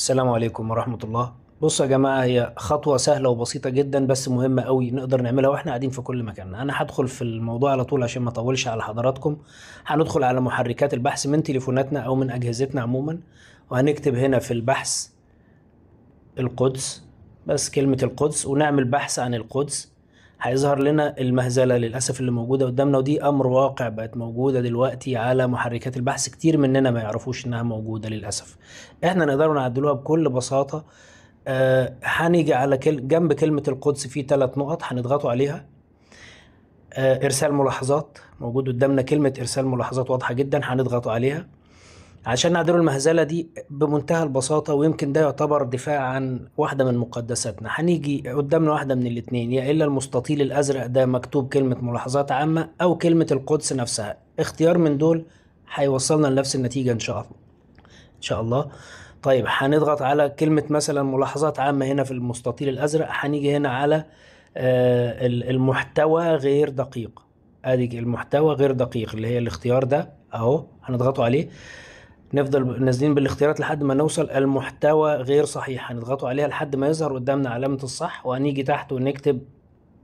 السلام عليكم ورحمة الله بصوا يا جماعة هي خطوة سهلة وبسيطة جدا بس مهمة قوي نقدر نعملها واحنا قاعدين في كل مكان انا هدخل في الموضوع على طول عشان ما اطولش على حضراتكم هندخل على محركات البحث من تليفوناتنا او من اجهزتنا عموما وهنكتب هنا في البحث القدس بس كلمة القدس ونعمل بحث عن القدس هيظهر لنا المهزله للاسف اللي موجوده قدامنا ودي امر واقع بقت موجوده دلوقتي على محركات البحث كتير مننا ما يعرفوش انها موجوده للاسف احنا نقدر نعدلوها بكل بساطه آه هنيجي على كل جنب كلمه القدس في ثلاث نقط هنضغطوا عليها آه ارسال ملاحظات موجود قدامنا كلمه ارسال ملاحظات واضحه جدا هنضغطوا عليها عشان نعدلوا المهزله دي بمنتهى البساطه ويمكن ده يعتبر دفاع عن واحده من مقدساتنا هنيجي قدامنا واحده من الاثنين يا الا المستطيل الازرق ده مكتوب كلمه ملاحظات عامه او كلمه القدس نفسها اختيار من دول هيوصلنا لنفس النتيجه ان شاء الله ان شاء الله طيب هنضغط على كلمه مثلا ملاحظات عامه هنا في المستطيل الازرق هنيجي هنا على آه، المحتوى غير دقيق ادي المحتوى غير دقيق اللي هي الاختيار ده اهو هنضغطه عليه نفضل نازلين بالاختيارات لحد ما نوصل المحتوى غير صحيح هنضغطوا عليها لحد ما يظهر قدامنا علامة الصح وهنيجي تحت ونكتب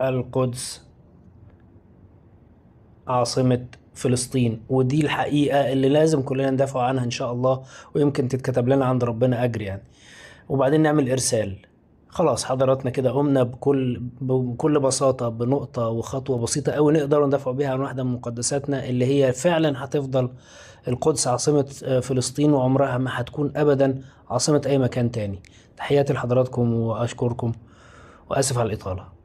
القدس عاصمة فلسطين ودي الحقيقة اللي لازم كلنا ندافع عنها إن شاء الله ويمكن تتكتب لنا عند ربنا أجر يعني وبعدين نعمل إرسال خلاص حضراتنا كده قمنا بكل بكل بساطه بنقطه وخطوه بسيطه قوي نقدر ندافع بيها عن واحده من مقدساتنا اللي هي فعلا هتفضل القدس عاصمه آه، فلسطين وعمرها ما هتكون ابدا عاصمه اي مكان تاني تحياتي لحضراتكم واشكركم واسف على الاطاله